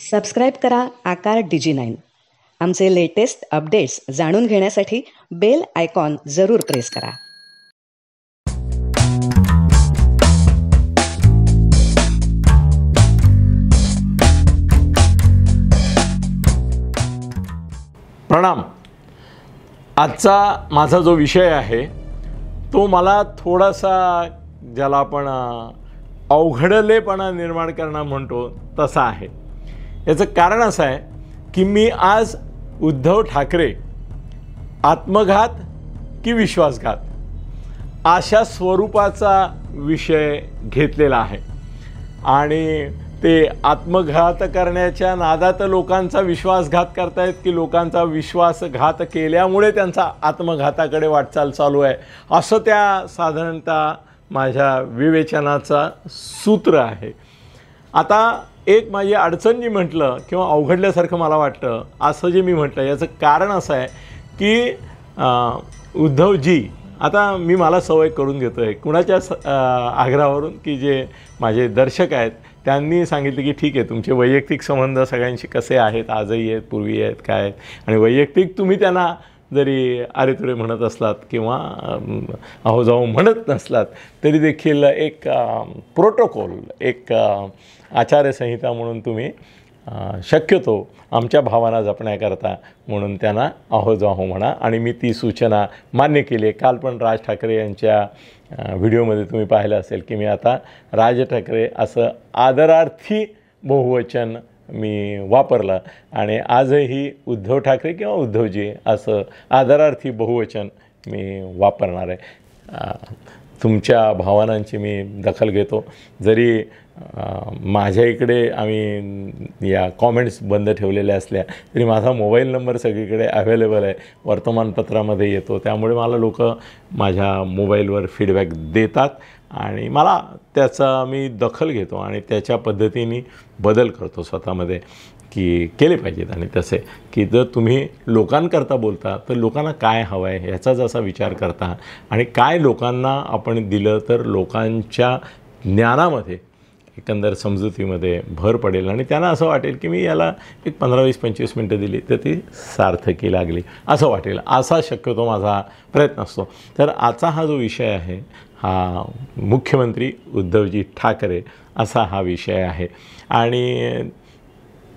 subscribe करा आकार डिजी नाईन आमचे लेटेस्ट अपडेट्स जाणून घेण्यासाठी बेल आयकॉन जरूर प्रेस करा प्रणाम आजचा माझा जो विषय आहे तो मला थोडासा ज्याला आपण अवघडलेपणा निर्माण करणं म्हणतो तसा आहे याचं कारण असं आहे की मी आज उद्धव ठाकरे आत्मघात की विश्वासघात अशा स्वरूपाचा विषय घेतलेला आहे आणि ते आत्मघात करण्याच्या नादात लोकांचा विश्वासघात करतायत की लोकांचा विश्वासघात केल्यामुळे त्यांचा आत्मघाताकडे वाटचाल चालू आहे असं त्या साधारणतः माझ्या विवेचनाचा सूत्र आहे आता एक माझी अडचण जी म्हटलं किंवा अवघडल्यासारखं मला वाटतं असं जे मी म्हटलं याचं कारण असं आहे की उद्धवजी आता मी मला सवय करून घेतो आहे कुणाच्या आग्रहावरून की जे माझे दर्शक आहेत त्यांनी सांगितलं की ठीक आहे तुमचे वैयक्तिक संबंध सगळ्यांशी कसे आहेत आजही आहेत पूर्वी आहेत काय आहेत आणि वैयक्तिक तुम्ही त्यांना जरी आरे तुरे म्हणत असलात किंवा अहो जाऊ म्हणत नसलात तरी देखील एक प्रोटोकॉल एक आचार्यसंहिता म्हणून तुम्ही शक्यतो आमच्या भावना जपण्याकरता म्हणून त्यांना आहो जाहो म्हणा आणि मी ती सूचना मान्य केली आहे काल पण राज ठाकरे यांच्या व्हिडिओमध्ये तुम्ही पाहिलं असेल की मी आता राज ठाकरे असं आदरार्थी बहुवचन मी वापरलं आणि आजही उद्धव ठाकरे किंवा उद्धवजी असं आदरार्थी बहुवचन मी वापरणार आहे तुमच्या भावनांची मी दखल घेतो जरी माझ्या इकडे आम्ही या कॉमेंट्स बंद ठेवलेल्या असल्या तरी माझा मोबाईल नंबर सगळीकडे अवेलेबल आहे वर्तमानपत्रामध्ये येतो त्यामुळे मला लोक माझ्या मोबाईलवर फीडबॅक देतात आणि मला त्याचा मी दखल घेतो आणि त्याच्या पद्धतीने बदल करतो स्वतःमध्ये की केले पाहिजेत आणि तसे की जर तुम्ही लोकांकरता बोलता तर लोकांना काय हवं आहे ह्याचाच असा विचार करता आणि काय लोकांना आपण दिलं तर लोकांच्या ज्ञानामध्ये एकंदर समजुतीमध्ये भर पडेल आणि त्यांना असं वाटेल की मी याला एक पंधरा वीस पंचवीस मिनटं दिली तर ती सार्थकी लागली असं वाटेल असा शक्यतो माझा प्रयत्न असतो तर आजचा हा जो विषय आहे हा मुख्यमंत्री उद्धवजी ठाकरे असा हा विषय आहे आणि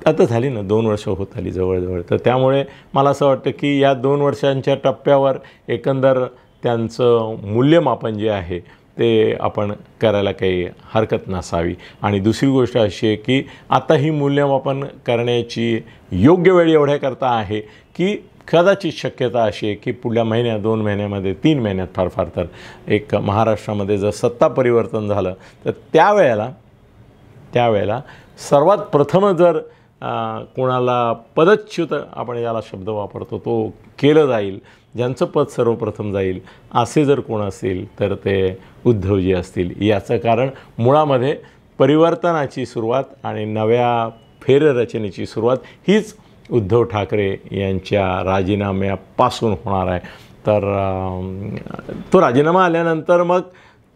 आता झाली ना दोन वर्ष होत आली जवळजवळ तर त्यामुळे मला असं वाटतं की या दोन वर्षांच्या टप्प्यावर एकंदर त्यांचं मूल्यमापन जे आहे ते आपण करायला काही हरकत नसावी आणि दुसरी गोष्ट अशी आहे की आता ही मूल्यमापन करण्याची योग्य वेळ एवढ्याकरता आहे की कदाचित शक्यता अशी आहे की पुढल्या महिन्यात दोन महिन्यामध्ये तीन महिन्यात फार फार तर एक महाराष्ट्रामध्ये जर सत्ता परिवर्तन झालं तर त्यावेळेला त्यावेळेला सर्वात प्रथम जर कोणाला पदच्युत आपण ज्याला शब्द वापरतो तो केलं जाईल ज्यांचं पद सर्वप्रथम जाईल असे जर कोण असेल तर ते उद्धवजी असतील याचं कारण मुळामध्ये परिवर्तनाची सुरुवात आणि नव्या फेररचनेची सुरुवात हीच उद्धव ठाकरे यांच्या राजीनाम्यापासून होणार आहे तर तो राजीनामा आल्यानंतर मग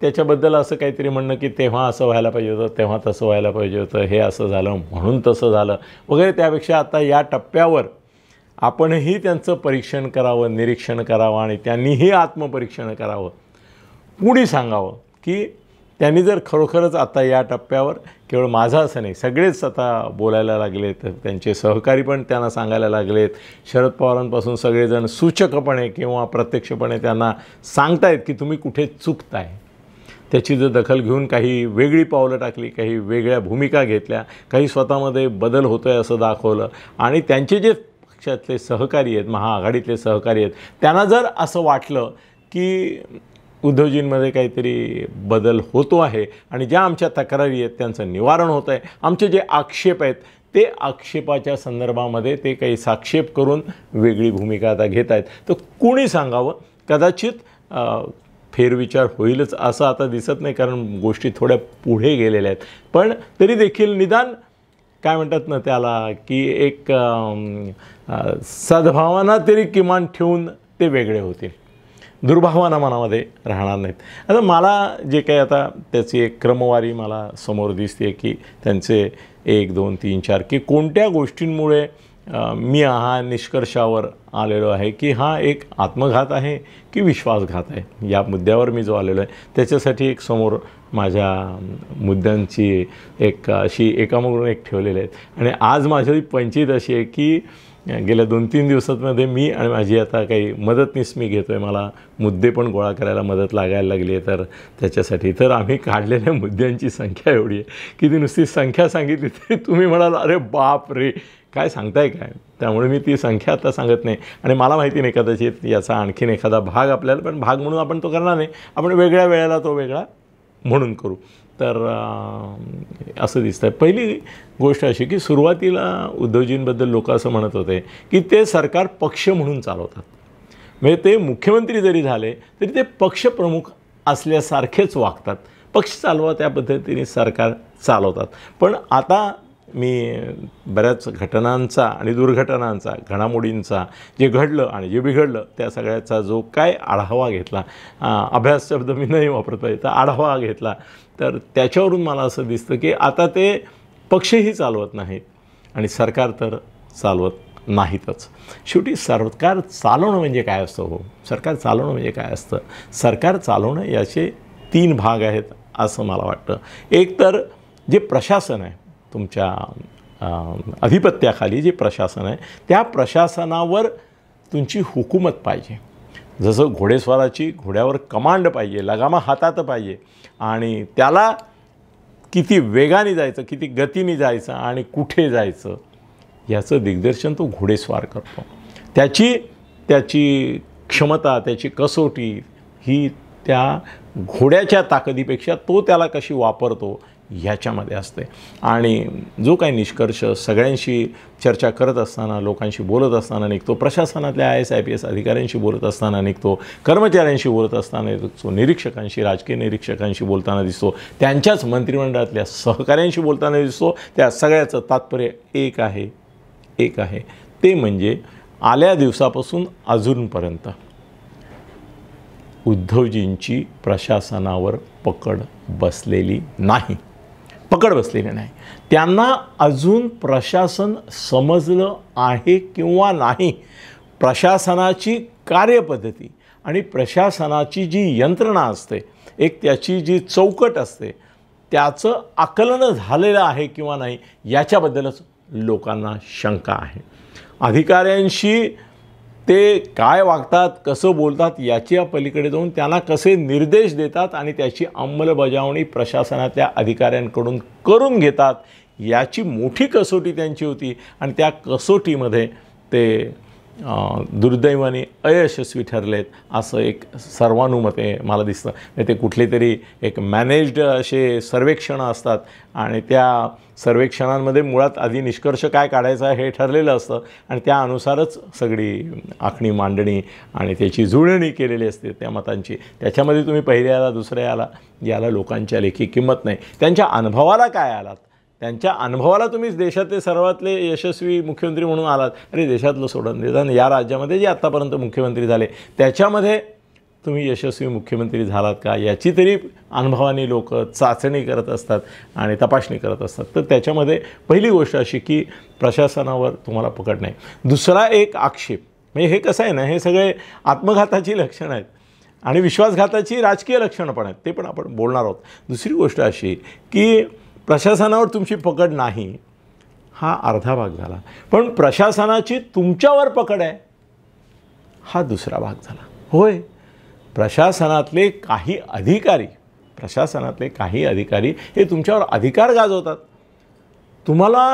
त्याच्याबद्दल असं काहीतरी म्हणणं की तेव्हा असं व्हायला पाहिजे होतं तेव्हा तसं व्हायला पाहिजे होतं हे असं झालं म्हणून तसं झालं वगैरे त्यापेक्षा आता या टप्प्यावर आपणही त्यांचं परीक्षण करावं निरीक्षण करावं आणि त्यांनीही आत्मपरीक्षण करावं पुढे सांगावं की त्यांनी जर खरोखरच आता या टप्प्यावर केवळ माझा असं नाही सगळेच आता बोलायला लागलेत त्यांचे सहकारी पण त्यांना सांगायला लागलेत शरद पवारांपासून सगळेजण सूचकपणे किंवा प्रत्यक्षपणे त्यांना सांगतायत की तुम्ही कुठे चुकताय त्याची जर दखल घेऊन काही वेगळी पावलं टाकली काही वेगळ्या भूमिका घेतल्या काही स्वतःमध्ये बदल होतो आहे असं दाखवलं आणि त्यांचे जे पक्षातले सहकारी आहेत महाआघाडीतले सहकारी आहेत त्यांना जर असं वाटलं की उद्धवजींमध्ये काहीतरी बदल होतो आहे आणि ज्या आमच्या तक्रारी आहेत त्यांचं निवारण होत आहे आमचे जे आक्षेप आहेत ते आक्षेपाच्या संदर्भामध्ये ते काही साक्षेप करून वेगळी भूमिका आता घेत आहेत तर कोणी सांगावं कदाचित फेरविचार होईलच असं आता दिसत नाही कारण गोष्टी थोड्या पुढे गेलेल्या आहेत पण तरी देखील निदान काय म्हणतात ना त्याला की एक सद्भावना तरी किमान ठेवून ते वेगळे होतील दुर्भावना मनामध्ये राहणार नाहीत आता मला जे काही आता त्याची एक क्रमवारी मला समोर दिसते की त्यांचे एक दोन तीन चार की कोणत्या गोष्टींमुळे मी हा निष्कर्षावर आलेलो आहे की हा एक आत्मघात आहे की विश्वासघात आहे या मुद्द्यावर मी जो आलेलो आहे त्याच्यासाठी एक समोर माझ्या मुद्द्यांची एक अशी एकामधून एक ठेवलेली आहेत आणि आज माझी पंचित अशी आहे की गेल्या दोन तीन दिवसांमध्ये मी आणि माझी आता काही मदतनीस मी घेतो आहे मला मुद्दे पण गोळा करायला मदत लागायला लागली आहे तर त्याच्यासाठी तर आम्ही काढलेल्या मुद्द्यांची संख्या एवढी आहे की ती नुसती संख्या सांगितली तरी तुम्ही म्हणाल अरे बाप रे काय सांगताय काय त्यामुळे मी ती संख्या आता सांगत नाही आणि मला माहिती नाही कदाचित याचा आणखीन एखादा भाग आपल्याला पण भाग म्हणून आपण तो करणार नाही आपण वेगळ्या वेळेला तो वेगळा म्हणून करू तर असं दिसतं आहे पहिली गोष्ट अशी की सुरुवातीला उद्धवजींबद्दल लोक असं म्हणत होते की ते सरकार पक्ष म्हणून चालवतात म्हणजे ते मुख्यमंत्री जरी झाले तरी ते पक्षप्रमुख असल्यासारखेच वागतात पक्ष चालवा त्या पद्धतीने सरकार चालवतात पण आता मी बऱ्याच घटनांचा आणि दुर्घटनांचा घडामोडींचा जे घडलं आणि जे बिघडलं त्या सगळ्याचा जो काय आढावा घेतला अभ्यास शब्द मी नाही वापरतो आहे तर आढावा घेतला तर त्याच्यावरून मला असं दिसतं की आता ते पक्षही चालवत नाहीत आणि सरकार तर चालवत नाहीतच शेवटी सरकार चालवणं म्हणजे काय असतं हो सरकार चालवणं म्हणजे काय असतं सरकार चालवणं याचे तीन भाग आहेत असं मला वाटतं एक तर जे प्रशासन आहे तुमच्या अधिपत्याखाली जे प्रशासन आहे त्या प्रशासनावर तुमची हुकूमत पाहिजे जसं घोडेस्वाराची घोड्यावर कमांड पाहिजे लगामा हातात पाहिजे आणि त्याला किती वेगाने जायचं किती गतीने जायचं आणि कुठे जायचं याचं दिग्दर्शन तो घोडेस्वार करतो त्याची त्याची क्षमता त्याची कसोटी ही त्या घोड्याच्या ताकदीपेक्षा तो त्याला कशी वापरतो ह्याच्यामध्ये असते आणि जो काही निष्कर्ष सगळ्यांशी चर्चा करत असताना लोकांशी बोलत असताना निघतो प्रशासनातल्या I S I P S अधिकाऱ्यांशी बोलत असताना निघतो कर्मचाऱ्यांशी बोलत असताना निघतो निरीक्षकांशी राजकीय निरीक्षकांशी बोलताना दिसतो त्यांच्याच मंत्रिमंडळातल्या सहकाऱ्यांशी बोलताना दिसतो त्या सगळ्याचं तात्पर्य एक आहे एक आहे ते म्हणजे आल्या दिवसापासून अजूनपर्यंत उद्धवजींची प्रशासनावर पकड बसलेली नाही पकड बसलेली नाही त्यांना अजून प्रशासन समजलं आहे किंवा नाही प्रशासनाची कार्यपद्धती आणि प्रशासनाची जी यंत्रणा असते एक त्याची जी चौकट असते त्याचं आकलन झालेलं आहे किंवा नाही याच्याबद्दलच लोकांना शंका आहे अधिकाऱ्यांशी ते काय वागतात कसं बोलतात याच्या पलीकडे जाऊन त्यांना कसे निर्देश देतात आणि त्याची अंमलबजावणी प्रशासनातल्या अधिकाऱ्यांकडून करून घेतात याची मोठी कसोटी त्यांची होती आणि त्या कसोटीमध्ये ते दुर्दैवाने अयशस्वी ठरलेत असं एक सर्वानुमते मला दिसतं म्हणजे ते कुठले तरी एक मॅनेज्ड असे सर्वेक्षणं असतात आणि त्या सर्वेक्षणांमध्ये मुळात आधी निष्कर्ष काय काढायचा हे ठरलेलं असतं आणि त्यानुसारच सगळी आखणी मांडणी आणि त्याची जुळणी केलेली असते त्या मतांची त्याच्यामध्ये तुम्ही पहिल्या आला दुसऱ्या आला याला लोकांच्या लेखी किंमत नाही त्यांच्या अनुभवाला काय आलात त्यांच्या अनुभवाला तुम्हीच देशातले सर्वातले यशस्वी मुख्यमंत्री म्हणून आलात अरे देशातलं सोडून निदान या राज्यामध्ये जे आत्तापर्यंत मुख्यमंत्री झाले त्याच्यामध्ये तुम्ही यशस्वी मुख्यमंत्री झालात का याची तरी अनुभवाने लोक चाचणी करत असतात आणि तपासणी करत असतात तर त्याच्यामध्ये पहिली गोष्ट अशी की प्रशासनावर तुम्हाला पकड नाही दुसरा एक आक्षेप म्हणजे हे कसं आहे ना हे सगळे आत्मघाताची लक्षणं आहेत आणि विश्वासघाताची राजकीय लक्षणं पण आहेत ते पण आपण बोलणार आहोत दुसरी गोष्ट अशी की प्रशासनावर तुमची पकड नाही हा अर्धा भाग झाला पण प्रशासनाची तुमच्यावर पकड आहे हा दुसरा भाग झाला होय प्रशासनातले काही अधिकारी प्रशासनातले काही अधिकारी हे तुमच्यावर अधिकार गाजवतात तुम्हाला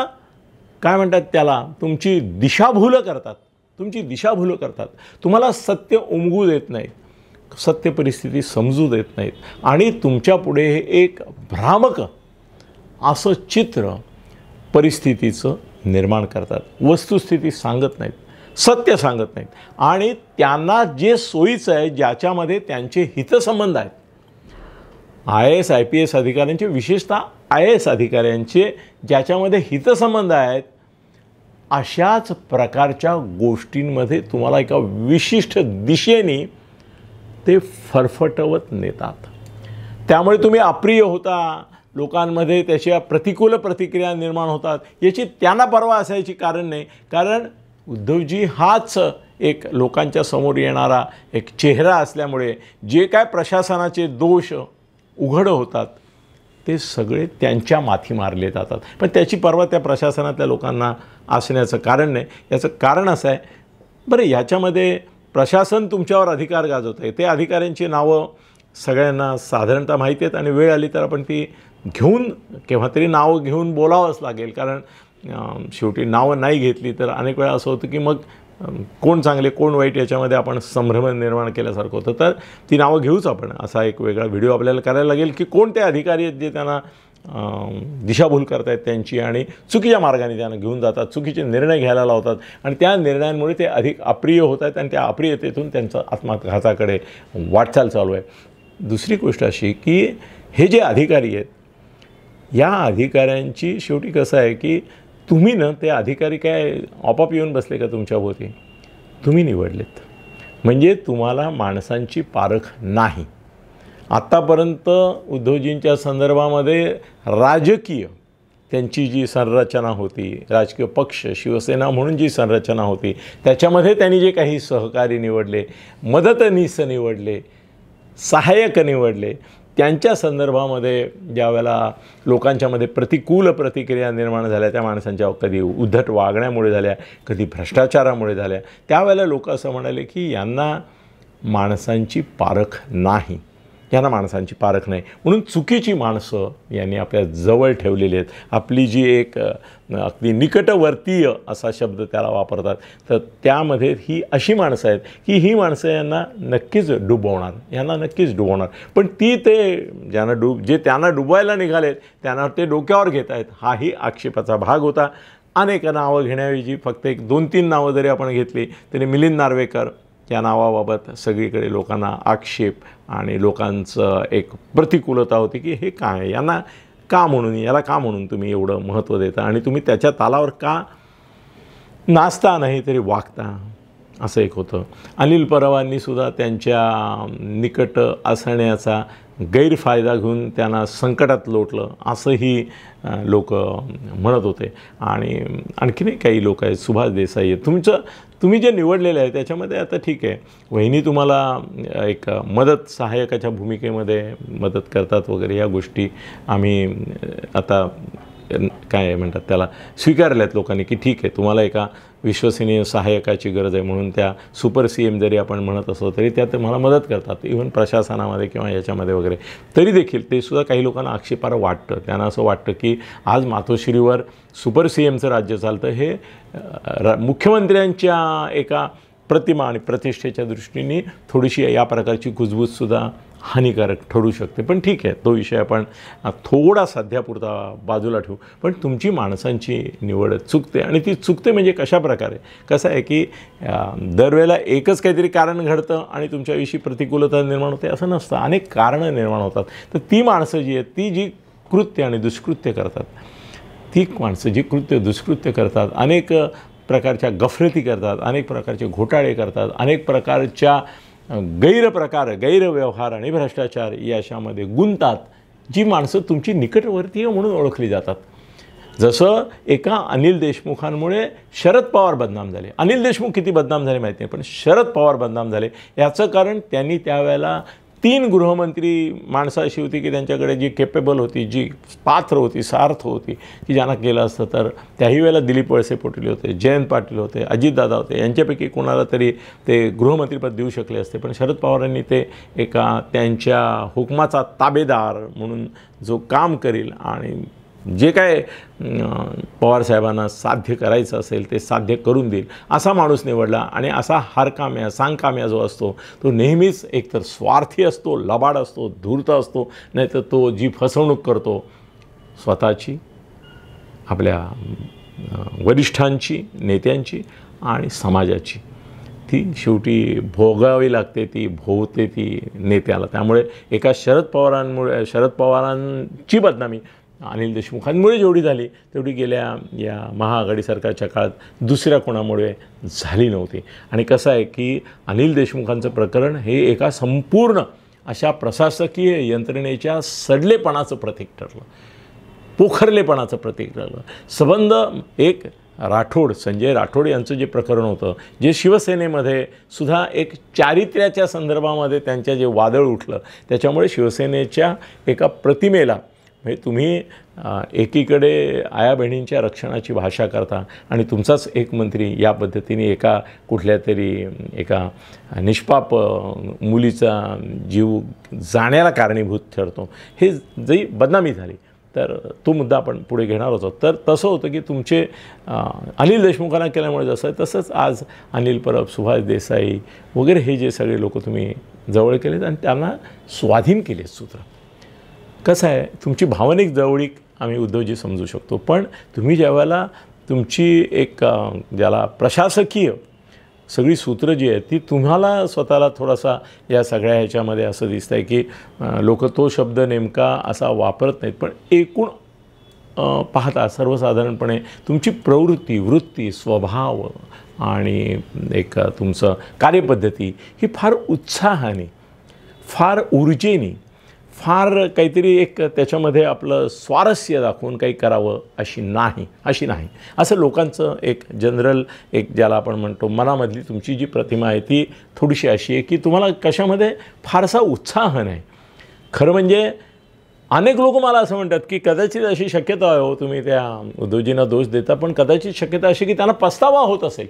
काय म्हणतात त्याला तुमची दिशाभूल करतात तुमची दिशाभूल करतात तुम्हाला सत्य उमगू देत नाहीत सत्य परिस्थिती समजू देत नाहीत आणि तुमच्यापुढे हे एक भ्रामक असं चित्र परिस्थितीचं निर्माण करतात वस्तुस्थिती सांगत नाहीत सत्य सांगत नाहीत आणि त्यांना जे सोयीचं आहे ज्याच्यामध्ये त्यांचे हितसंबंध आहेत I S I P S अधिकाऱ्यांचे विशेषतः आय एस अधिकाऱ्यांचे ज्याच्यामध्ये हितसंबंध आहेत अशाच प्रकारच्या गोष्टींमध्ये तुम्हाला एका विशिष्ट दिशेने ते फरफटवत नेतात त्यामुळे तुम्ही अप्रिय होता लोकांमध्ये त्याच्या प्रतिकूल प्रतिक्रिया निर्माण होतात याची त्यांना परवा असायची कारण नाही कारण उद्धवजी हाच एक लोकांच्या समोर येणारा एक चेहरा असल्यामुळे जे काय प्रशासनाचे दोष उघड होतात ते सगळे त्यांच्या माथी मारले जातात पण त्याची पर्वा त्या प्रशासनातल्या लोकांना असण्याचं कारण नाही याचं कारण असं आहे बरं याच्यामध्ये प्रशासन तुमच्यावर अधिकार गाजवत आहे ते अधिकाऱ्यांची नावं सगळ्यांना साधारणतः माहिती आहेत आणि वेळ आली तर आपण ती घेऊन केव्हा तरी नावं घेऊन बोलावंच लागेल कारण शेवटी नावं नाही घेतली तर अनेक वेळा असं होतं की मग कोण चांगले कोण वाईट याच्यामध्ये आपण संभ्रम निर्माण केल्यासारखं होतं तर ती नावं घेऊच आपण असा एक वेगळा व्हिडिओ आपल्याला करायला लागेल की कोणते अधिकारी आहेत जे त्यांना दिशाभूल करतायत त्यांची आणि चुकीच्या मार्गाने त्यांना घेऊन जातात चुकीचे निर्णय घ्यायला लावतात आणि त्या निर्णयांमुळे ते अधिक अप्रिय होत आहेत आणि त्या अप्रियतेतून त्यांचा आत्मघाताकडे वाटचाल चालू आहे दुसरी गोष्ट अशी की हे जे अधिकारी आहेत या अधिकाऱ्यांची शेवटी कसं आहे की तुम्ही ना ते अधिकारी काय आपोआप येऊन बसले का तुमच्याभोवती तुम्ही निवडलेत म्हणजे तुम्हाला माणसांची पारख नाही आत्तापर्यंत उद्धवजींच्या संदर्भामध्ये राजकीय त्यांची जी संरचना होती राजकीय पक्ष शिवसेना म्हणून जी संरचना होती त्याच्यामध्ये त्यांनी जे काही सहकारी निवडले मदतनीस निवडले सहाय्यक निवडले त्यांच्या संदर्भामध्ये ज्यावेळेला लोकांच्यामध्ये प्रतिकूल प्रतिक्रिया निर्माण झाल्या त्या माणसांच्या कधी उद्धट वागण्यामुळे झाल्या कधी भ्रष्टाचारामुळे झाल्या त्यावेळेला लोक असं म्हणाले की यांना माणसांची पारख नाही यांना माणसांची पारख नाही म्हणून चुकीची माणसं यांनी आपल्या जवळ ठेवलेली आहेत आपली जी एक अगदी निकटवर्तीय असा शब्द त्याला वापरतात तर त्यामध्ये ही अशी माणसं आहेत की ही माणसं यांना नक्कीच डुबवणार यांना नक्कीच डुबवणार पण ती ते ज्यांना डुब जे त्यांना डुबायला निघालेत त्यांना ते डोक्यावर घेत आहेत हाही आक्षेपाचा भाग होता अनेक नावं घेण्याऐवजी फक्त एक दोन तीन नावं जरी आपण घेतली तरी मिलिंद नार्वेकर या नावाबाबत सगळीकडे लोकांना आक्षेप आणि लोकांचं एक प्रतिकूलता होती की हे काय यांना का म्हणून याला का म्हणून तुम्ही एवढं महत्त्व देता आणि तुम्ही त्याच्या तालावर का नाचता नाही तरी वागता असं एक होतं अनिल परवांनीसुद्धा त्यांच्या निकट असण्याचा गैरफायदा घेऊन त्यांना संकटात लोटलं असंही लोक म्हणत होते आणि आणखीनही काही लोक आहेत सुभाष देसाई आहेत तुमचं तुम्ही जे निवडलेलं आहे त्याच्यामध्ये आता ठीक आहे वहिनी तुम्हाला एक मदत सहाय्यकाच्या भूमिकेमध्ये मदत करतात वगैरे या गोष्टी आम्ही आता काय म्हणतात त्याला स्वीकारल्यात लोकांनी की ठीक आहे तुम्हाला एका विश्वसनीय सहाय्यकाची गरज आहे म्हणून त्या सुपर सी एम जरी आपण म्हणत असलो तरी त्या ते मला मदत करतात इव्हन प्रशासनामध्ये किंवा याच्यामध्ये वगैरे तरी देखील ते सुद्धा काही लोकांना आक्षेपार वाटतं त्यांना असं वाटतं की आज मातोश्रीवर सुपर सी एमचं राज्य चालतं हे मुख्यमंत्र्यांच्या एका प्रतिमा आणि प्रतिष्ठेच्या दृष्टीने थोडीशी या प्रकारची कुजबूजसुद्धा हानिकारक ठरू शकते पण ठीक आहे तो विषय आपण थोडा सध्यापुरता बाजूला ठेवू पण तुमची माणसांची निवड चुकते आणि ती चुकते म्हणजे कशा प्रकारे कसं आहे की दरवेळेला एकच काहीतरी कारण घडतं आणि तुमच्याविषयी प्रतिकूलता निर्माण होते असं नसतं अनेक कारणं निर्माण होतात तर ती माणसं जी आहेत ती जी कृत्य आणि दुष्कृत्य करतात ती माणसं जी कृत्य दुष्कृत्य करतात अनेक प्रकारच्या गफरती करतात अनेक प्रकारचे घोटाळे करतात अनेक प्रकारच्या गैरप्रकार गैरव्यवहार आणि भ्रष्टाचार याशामध्ये गुंतात जी माणसं तुमची निकटवर्तीय म्हणून ओळखली जातात जसं एका अनिल देशमुखांमुळे शरद पवार बदनाम झाले अनिल देशमुख किती बदनाम झाले माहीत नाही पण शरद पवार बदनाम झाले याचं कारण त्यांनी त्यावेळेला तीन गृहमंत्री माणसं अशी होती की त्यांच्याकडे जी केपेबल होती जी पात्र होती सार्थ होती की ज्यांना केलं असतं तर त्याही वेळेला दिलीप वळसे पोटले होते जयंत पाटील होते अजितदादा होते यांच्यापैकी कोणाला तरी ते गृहमंत्रीपद देऊ शकले असते पण शरद पवारांनी ते एका त्यांच्या हुकमाचा ताबेदार म्हणून जो काम करील आणि जे काय पवारसाहेबांना साध्य करायचं असेल ते साध्य करून देईल असा माणूस निवडला आणि असा हारकाम्या सांगकाम्या जो असतो तो नेहमीच एकतर स्वार्थी असतो लबाड असतो धूर्त असतो नाहीतर तो जी फसवणूक करतो स्वतःची आपल्या वरिष्ठांची नेत्यांची आणि समाजाची ती शेवटी भोगावी लागते ती भोवते ती नेत्याला त्यामुळे एका शरद पवारांमुळे शरद पवारांची बदनामी अनिल देशमुखांमुळे जेवढी झाली तेवढी गेल्या या महाआघाडी सरकारच्या काळात दुसऱ्या कोणामुळे झाली नव्हती आणि कसं आहे की अनिल देशमुखांचं प्रकरण हे एका संपूर्ण अशा प्रशासकीय यंत्रणेच्या सडलेपणाचं प्रतीक ठरलं पोखरलेपणाचं प्रतीक ठरलं संबंध एक राठोड संजय राठोड यांचं जे प्रकरण होतं जे शिवसेनेमध्ये सुद्धा एक चारित्र्याच्या संदर्भामध्ये त्यांच्या जे वादळ उठलं त्याच्यामुळे शिवसेनेच्या एका प्रतिमेला म्हणजे तुम्ही एकीकडे आया बहिणींच्या रक्षणाची भाषा करता आणि तुमचाच एक मंत्री या पद्धतीने एका कुठल्या तरी एका निष्पाप मुलीचा जीव जाण्याला कारणीभूत ठरतो हे जरी बदनामी झाली तर तो मुद्दा आपण पुढे घेणार होतो तर तसं होतं की तुमचे अनिल देशमुखांना केल्यामुळे जसं आहे तसंच आज अनिल परब सुभाष देसाई वगैरे हे जे सगळे लोक तुम्ही जवळ केलेत आणि त्यांना स्वाधीन केले सूत्र कसं आहे तुमची भावनिक जवळीक आम्ही उद्धवजी समजू शकतो पण तुम्ही ज्यावेळेला तुमची एक ज्याला प्रशासकीय सगळी सूत्र जी आहेत ती तुम्हाला स्वतःला थोडासा या सगळ्या ह्याच्यामध्ये असं दिसतं आहे की लोक तो शब्द नेमका असा वापरत नाहीत पण एकूण पाहता सर्वसाधारणपणे तुमची प्रवृत्ती वृत्ती स्वभाव आणि एक तुमचं कार्यपद्धती ही फार उत्साहाने फार ऊर्जेनी फार काहीतरी एक त्याच्यामध्ये आपलं स्वारस्य दाखवून काही करावं अशी नाही अशी नाही असं लोकांचं एक जनरल एक ज्याला आपण म्हणतो मनामधली तुमची जी प्रतिमा आहे ती थोडीशी अशी आहे की तुम्हाला कशामध्ये फारसा उत्साह नाही खरं म्हणजे अनेक लोक मला असं म्हणतात की कदाचित अशी शक्यता आहे हो तुम्ही त्या उद्धवजींना दोष देता पण कदाचित शक्यता अशी की त्यांना पस्तावा होत असेल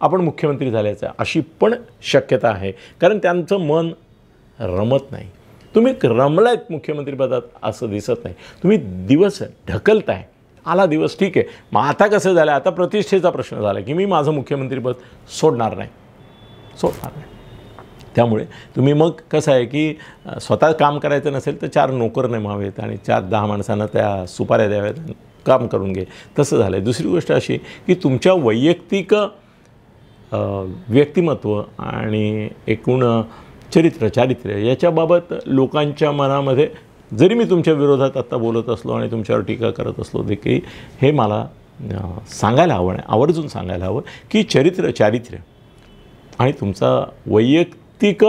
आपण मुख्यमंत्री झाल्याचा अशी पण शक्यता आहे कारण त्यांचं मन रमत नाही तुम्ही रमलायत मुख्यमंत्रीपदात असं दिसत नाही तुम्ही दिवस ढकलताय आला दिवस ठीक आहे मग आता कसं झालं आता प्रतिष्ठेचा प्रश्न झाला की मी माझं मुख्यमंत्रीपद सोडणार नाही सोडणार नाही त्यामुळे तुम्ही मग कसं आहे की स्वतः काम करायचं नसेल तर चार नोकर नेमावेत आणि चार दहा माणसांना त्या सुपाऱ्या द्याव्यात काम करून घे तसं झालं आहे दुसरी गोष्ट अशी की तुमच्या वैयक्तिक व्यक्तिमत्व आणि एकूण चरित्र चारित्र्य याच्याबाबत लोकांच्या मनामध्ये जरी मी तुमच्या विरोधात आत्ता बोलत असलो आणि तुमच्यावर टीका करत असलो देखील हे मला सांगायला हवं आवर्जून सांगायला हवं की चरित्र चारित्र्य आणि तुमचा वैयक्तिक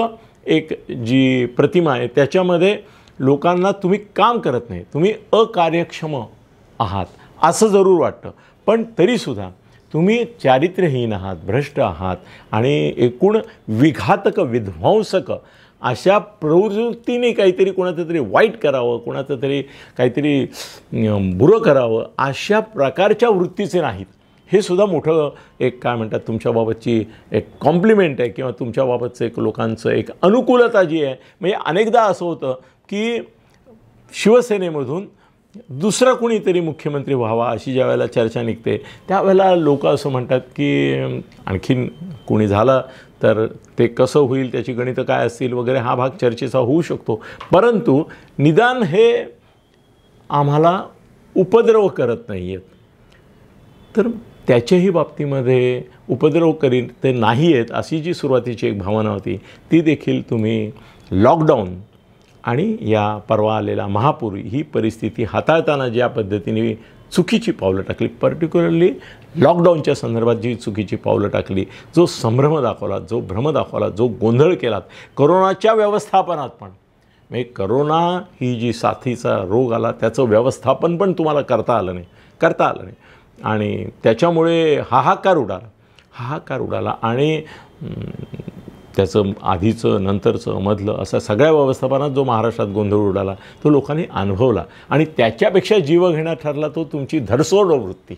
एक जी प्रतिमा आहे त्याच्यामध्ये लोकांना तुम्ही काम करत नाही तुम्ही अकार्यक्षम आहात असं जरूर वाटतं पण तरीसुद्धा तुम्ही चारित्र्यहीन आहात भ्रष्ट आहात आणि एकूण विघातक विध्वंसक अशा प्रवृत्तीने काहीतरी कोणाचं तरी वाईट करावं कोणाचं तरी काहीतरी बुरं करावं अशा प्रकारच्या वृत्तीचे नाहीत हे सुद्धा मोठं एक काय म्हणतात तुमच्याबाबतची एक कॉम्प्लिमेंट आहे किंवा तुमच्याबाबतचं एक लोकांचं एक अनुकूलता जी आहे म्हणजे अनेकदा असं होतं की शिवसेनेमधून दुसरा कुणीतरी मुख्यमंत्री व्हावा अशी ज्या वेळेला चर्चा निघते त्यावेळेला लोक असं म्हणतात की आणखीन कोणी झालं तर ते कसं होईल त्याची गणितं काय असतील वगैरे हा भाग चर्चेचा होऊ शकतो परंतु निदान हे आम्हाला उपद्रव करत नाही आहेत तर त्याच्याही बाबतीमध्ये उपद्रव करीत ते नाही आहेत अशी जी सुरुवातीची एक भावना होती ती देखील तुम्ही लॉकडाऊन आणि या परवा आलेला महापूर ही परिस्थिती हाताळताना ज्या पद्धतीने चुकीची पावलं टाकली पर्टिक्युलरली लॉकडाऊनच्या संदर्भात जी चुकीची पावलं टाकली जो संभ्रम दाखवला जो भ्रम दाखवला जो गोंधळ केलात करोनाच्या व्यवस्थापनात पण म्हणजे करोना ही जी साथीचा रोग आला त्याचं व्यवस्थापन पण तुम्हाला करता आलं नाही करता आलं नाही आणि त्याच्यामुळे हाहाकार उडाला हाहाकार उडाला आणि त्याचं आधीचं नंतरचं मधलं असा सगळ्या व्यवस्थापनात जो महाराष्ट्रात गोंधळ उडाला तो लोकांनी अनुभवला आणि त्याच्यापेक्षा जीव घेण्यात ठरला तो तुमची धरसोड वृत्ती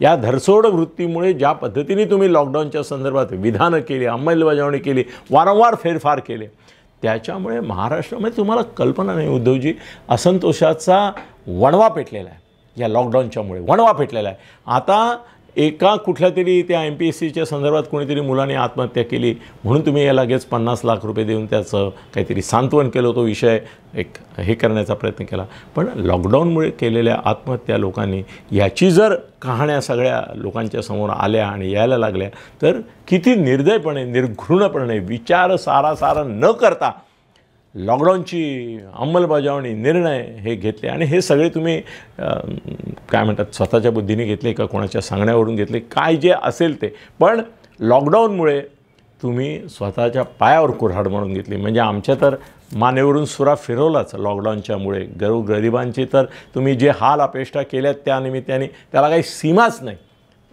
या धरसोड वृत्तीमुळे ज्या पद्धतीने तुम्ही लॉकडाऊनच्या संदर्भात विधानं केली अंमलबजावणी केली वारंवार फेरफार केले त्याच्यामुळे महाराष्ट्रामध्ये तुम्हाला कल्पना नाही उद्धवजी असंतोषाचा वणवा पेटलेला आहे या लॉकडाऊनच्यामुळे वणवा पेटलेला आहे आता एका कुठल्या तरी त्या एम पी एस सीच्या संदर्भात कोणीतरी मुलाने आत्महत्या केली म्हणून तुम्ही या लगेच पन्नास लाख रुपये देऊन त्याचं काहीतरी सांत्वन केलं तो विषय एक हे करण्याचा प्रयत्न केला पण लॉकडाऊनमुळे केलेल्या आत्महत्या लोकांनी याची जर कहाण्या सगळ्या लोकांच्या समोर आल्या आणि यायला लागल्या तर किती निर्दयपणे निर्घृणपणे विचार सारा न करता लॉकडाऊनची अंमलबजावणी निर्णय हे घेतले आणि हे सगळे तुम्ही काय म्हणतात स्वतःच्या बुद्धीने घेतले का कोणाच्या सांगण्यावरून घेतले काय जे असेल ते पण लॉकडाऊनमुळे तुम्ही स्वतःच्या पायावर कुऱ्हाड म्हणून घेतली म्हणजे आमच्या तर मानेवरून सुरा फिरवलाच लॉकडाऊनच्यामुळे गरीब गरिबांची तर तुम्ही जे हाल अपेष्टा केल्यात त्यानिमित्ताने त्याला काही सीमाच नाही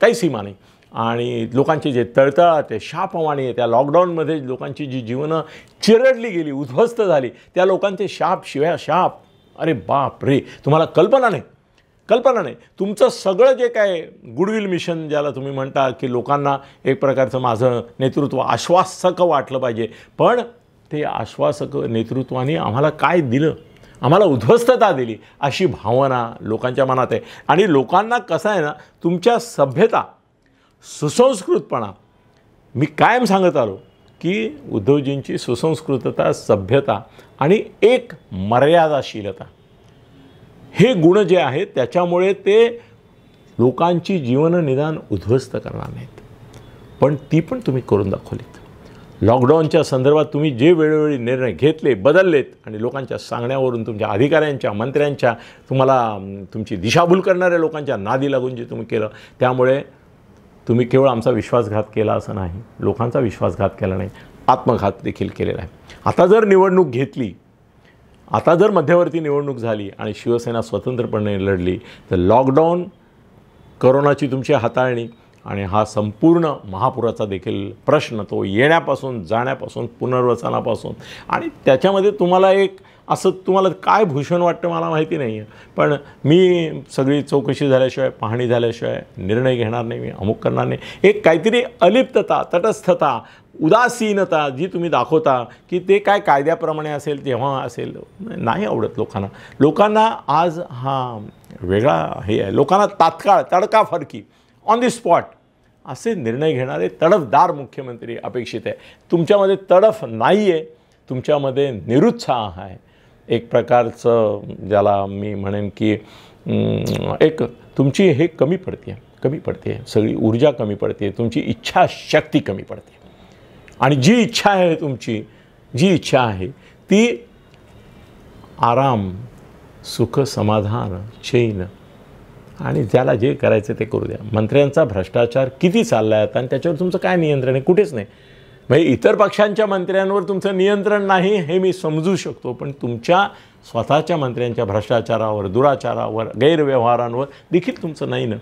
काही सीमा नाही आणि लोकांची जे तळतळा ते शापवाणी आहे त्या लॉकडाऊनमध्ये लोकांची जी जीवनं चिरडली गेली उद्ध्वस्त झाली त्या लोकांचे शाप शिव्या शाप अरे बाप रे तुम्हाला कल्पना नाही कल्पना नाही तुमचं सगळं जे काय गुडविल मिशन ज्याला तुम्ही म्हणता की लोकांना एक प्रकारचं माझं नेतृत्व आश्वासक वाटलं पाहिजे पण ते आश्वासक नेतृत्वाने आम्हाला काय दिलं आम्हाला उद्ध्वस्तता दिली अशी भावना लोकांच्या मनात आहे आणि लोकांना कसं आहे ना तुमच्या सभ्यता सुसंस्कृतपणा मी कायम सांगत आलो की उद्धवजींची सुसंस्कृतता सभ्यता आणि एक मर्यादाशीलता हे गुण जे आहेत त्याच्यामुळे ते लोकांची जीवन निदान उद्ध्वस्त करणार नाहीत पण ती पण तुम्ही करून दाखवलीत लॉकडाऊनच्या संदर्भात तुम्ही जे वेळोवेळी निर्णय घेतले बदललेत आणि लोकांच्या सांगण्यावरून तुमच्या अधिकाऱ्यांच्या मंत्र्यांच्या तुम्हाला तुमची दिशाभूल करणाऱ्या लोकांच्या नादी लागून जे तुम्ही केलं त्यामुळे तुम्ही केवळ आमचा विश्वासघात केला असं नाही लोकांचा विश्वासघात केला नाही आत्मघात देखील केलेला आहे आता जर निवडणूक घेतली आता जर मध्यवर्ती निवडणूक झाली आणि शिवसेना स्वतंत्रपणे लढली तर लॉकडाऊन करोनाची तुमची हाताळणी आणि हा संपूर्ण महापुराचा देखील प्रश्न तो येण्यापासून जाण्यापासून पुनर्वसनापासून आणि त्याच्यामध्ये तुम्हाला एक असं तुम्हाला काय भूषण वाटतं मला माहिती नाही आहे पण मी सगळी चौकशी झाल्याशिवाय पाहणी झाल्याशिवाय निर्णय घेणार नाही मी अमुक करणार नाही एक काहीतरी अलिप्तता तटस्थता उदासीनता जी तुम्ही दाखवता की ते काय कायद्याप्रमाणे असेल तेव्हा असेल नाही आवडत लोकांना लोकांना आज हा वेगळा हे आहे लोकांना तात्काळ तडका ऑन दी स्पॉट असे निर्णय घेणारे तडफदार मुख्यमंत्री अपेक्षित आहे तुमच्यामध्ये तडफ नाही आहे तुमच्यामध्ये निरुत्साह आहे एक प्रकारचं ज्याला मी म्हणेन की एक तुमची हे कमी पडते कमी पडते सगळी ऊर्जा कमी पडते तुमची इच्छाशक्ती कमी पडते आणि जी इच्छा आहे तुमची जी इच्छा आहे ती आराम सुख समाधान चैन आणि ज्याला जे करायचं ते करू द्या मंत्र्यांचा भ्रष्टाचार किती चालला आहे आता आणि त्याच्यावर तुमचं काय नियंत्रण आहे कुठेच नाही म्हणजे इतर पक्षांच्या मंत्र्यांवर तुमचं नियंत्रण नाही हे मी समजू शकतो पण तुमच्या स्वतःच्या मंत्र्यांच्या भ्रष्टाचारावर दुराचारावर गैरव्यवहारांवर देखील तुमचं नाही ना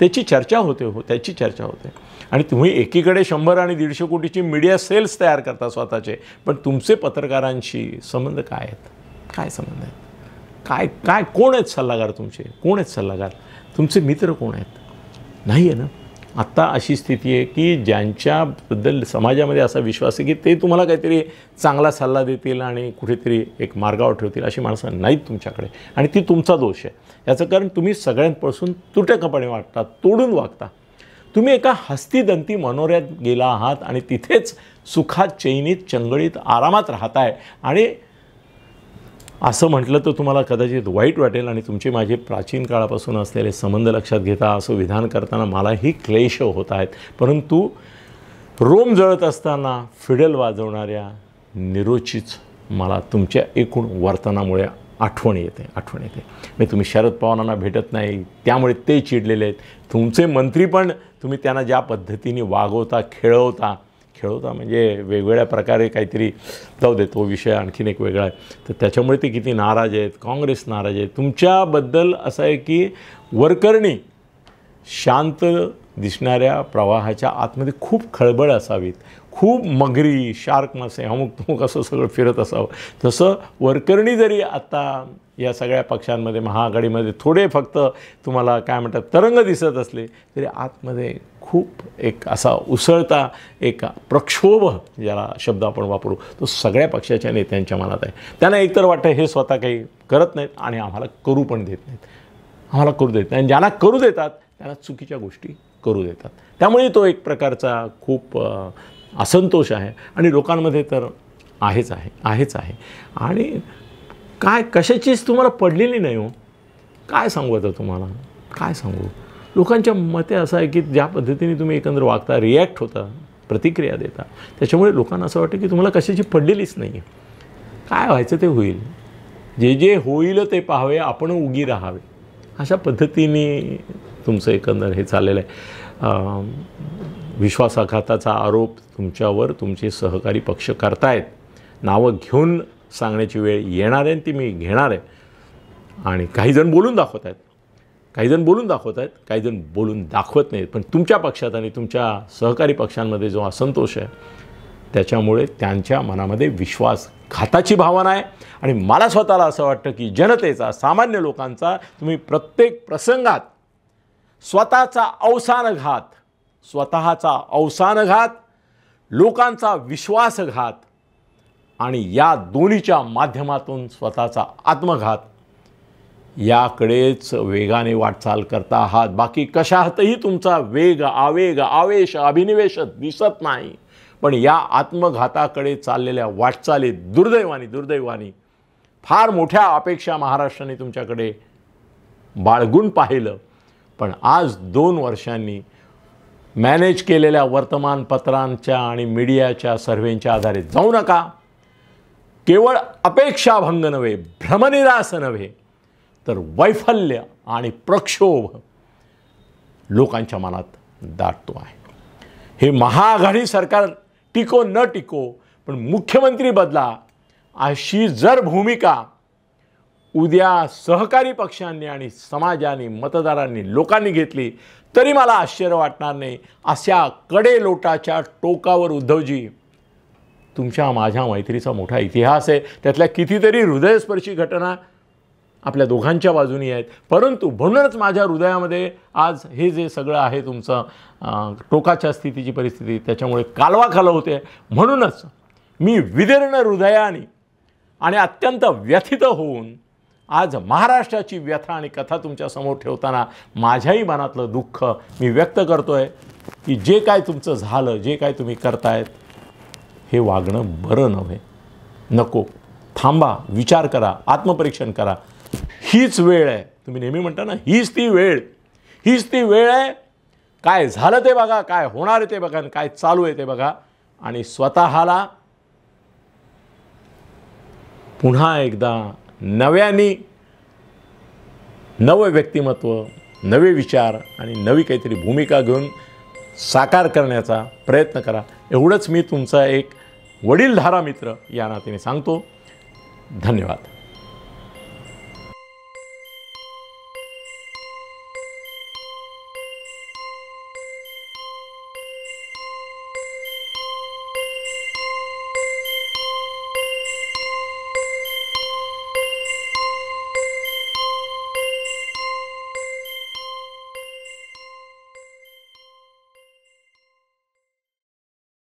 त्याची चर्चा होते हो त्याची चर्चा होते आणि तुम्ही एकीकडे शंभर आणि दीडशे कोटीची मीडिया सेल्स तयार करता स्वतःचे पण तुमचे पत्रकारांशी संबंध काय आहेत काय संबंध आहेत काय काय कोण आहेत सल्लागार तुमचे कोण आहेत सल्लागार तुमचे मित्र कोण आहेत नाही आहे ना आत्ता अशी स्थिती आहे की ज्यांच्याबद्दल समाजामध्ये असा विश्वास आहे की ते तुम्हाला काहीतरी चांगला सल्ला देतील आणि कुठेतरी एक मार्गावर ठेवतील अशी माणसं नाहीत तुमच्याकडे आणि ती तुमचा दोष आहे याचं कारण तुम्ही सगळ्यांपासून तुटकपणे वागता तोडून वागता तुम्ही एका हस्तीदंती मनोऱ्यात गेला आहात आणि तिथेच सुखात चैनीत चंगळीत आरामात राहताय आणि असं म्हटलं तर तुम्हाला कदाचित वाईट वाटेल आणि तुमचे माझे प्राचीन काळापासून असलेले संबंध लक्षात घेता असं विधान करताना मलाही क्लेश होत आहेत परंतु रोम जळत असताना फिडल वाजवणाऱ्या निरोचीच मला तुमच्या एकूण वर्तनामुळे आठवण येते आठवण येते मी तुम्ही शरद पवारांना भेटत नाही त्यामुळे ते चिडलेले आहेत तुमचे मंत्री पण तुम्ही त्यांना ज्या पद्धतीने वागवता खेळवता खेळवता म्हणजे वेगवेगळ्या प्रकारे काहीतरी जाऊ दे तो विषय आणखीन एक वेगळा आहे तर त्याच्यामुळे ते किती नाराज आहेत काँग्रेस नाराज आहे तुमच्याबद्दल असं आहे की वरकरणी शांत दिसणाऱ्या प्रवाहाच्या आतमध्ये खूप खळबळ असावीत खूप मगरी शार्क मासे अमुक तमुक असं सगळं फिरत असावं तसं वरकरणी जरी आता या सगळ्या पक्षांमध्ये महाआघाडीमध्ये थोडे फक्त तुम्हाला काय म्हणतात तरंग दिसत असले तरी आतमध्ये खूप एक असा उसळता एक प्रक्षोभ ज्याला शब्द आपण वापरू तो सगळ्या पक्षाच्या नेत्यांच्या मनात आहे त्यांना एकतर वाटतं हे स्वतः काही करत नाहीत आणि आम्हाला करू पण देत नाहीत आम्हाला करू देत नाही आणि ज्यांना करू देतात त्यांना चुकीच्या गोष्टी करू देतात त्यामुळे तो एक प्रकारचा खूप असंतोष आहे आणि लोकांमध्ये तर आहेच आहे आहेच आहे आणि काय कशाचीच तुम्हाला पडलेली नाही हो काय सांगू आता तुम्हाला काय सांगू लोकांच्या मते असं आहे की ज्या पद्धतीने तुम्ही एकंदर वागता रिॲक्ट होता प्रतिक्रिया देता त्याच्यामुळे लोकांना असं वाटतं की तुम्हाला कशाची पडलेलीच नाही काय व्हायचं ते होईल जे जे होईल ते पाहावे आपण उगी राहावे अशा पद्धतीने तुमचं एकंदर हे चाललेलं आहे विश्वासाघाताचा आरोप तुमच्यावर तुमचे सहकारी पक्ष करतायत नावं घेऊन सांगण्याची वेळ येणार आहे आणि ती मी घेणार आहे आणि काहीजण बोलून दाखवत आहेत काहीजण बोलून दाखवत आहेत काहीजण बोलून दाखवत नाहीत पण तुमच्या पक्षात आणि तुमच्या सहकारी पक्षांमध्ये जो असंतोष आहे त्याच्यामुळे त्यांच्या मनामध्ये विश्वासघाताची भावना आहे आणि मला स्वतःला असं वाटतं की जनतेचा सामान्य लोकांचा तुम्ही प्रत्येक प्रसंगात स्वतःचा अवसानघात स्वतःचा अवसानघात लोकांचा विश्वासघात आणि या दोन्हीच्या माध्यमातून स्वतःचा आत्मघात याकडेच वेगाने वाटचाल करता आहात बाकी कशातही तुमचा वेग आवेग आवेश अभिनिवेश दिसत नाही पण या आत्मघाताकडे चाललेल्या वाटचालीत दुर्दैवानी दुर्दैवानी फार मोठ्या अपेक्षा महाराष्ट्राने तुमच्याकडे बाळगून पाहिलं पण आज दोन वर्षांनी मॅनेज केलेल्या वर्तमानपत्रांच्या आणि मीडियाच्या सर्वेंच्या आधारे जाऊ नका केवळ अपेक्षाभंग नव्हे भ्रमनिरास नव्हे तर वैफल्य आणि प्रक्षोभ लोकांच्या मनात दाटतो आहे हे महाआघाडी सरकार टिको न टिको पण मुख्यमंत्री बदला अशी जर भूमिका उद्या सहकारी पक्षांनी आणि समाजाने मतदारांनी लोकांनी घेतली तरी मला आश्चर्य वाटणार नाही अशा लोटाच्या टोकावर उद्धवजी तुमच्या माझ्या मैत्रीचा मोठा इतिहास आहे त्यातल्या कितीतरी हृदयस्पर्शी घटना आपल्या दोघांच्या बाजूनी आहेत परंतु म्हणूनच माझ्या हृदयामध्ये आज हे जे सगळं आहे तुमचं टोकाच्या स्थितीची परिस्थिती त्याच्यामुळे खाला होते म्हणूनच मी विदीर्ण हृदयाने आणि अत्यंत व्यथित होऊन आज महाराष्ट्राची व्यथा आणि कथा तुमच्यासमोर ठेवताना माझ्याही मनातलं दुःख मी व्यक्त करतो आहे की जे काय तुमचं झालं जे काय तुम्ही करतायत हे वागणं बरं नव्हे नको थांबा विचार करा आत्मपरीक्षण करा हीच वेळ आहे तुम्ही नेहमी म्हणता ना हीच ती वेळ हीच ती वेळ आहे काय झालं ते बघा काय होणार आहे ते बघा आणि काय चालू आहे ते बघा आणि स्वतःला पुन्हा एकदा नव्याने नवं व्यक्तिमत्व नवे विचार आणि नवी काहीतरी भूमिका घेऊन साकार करण्याचा प्रयत्न करा एवढंच मी तुमचा एक वडीलधारा मित्र या नातेने सांगतो धन्यवाद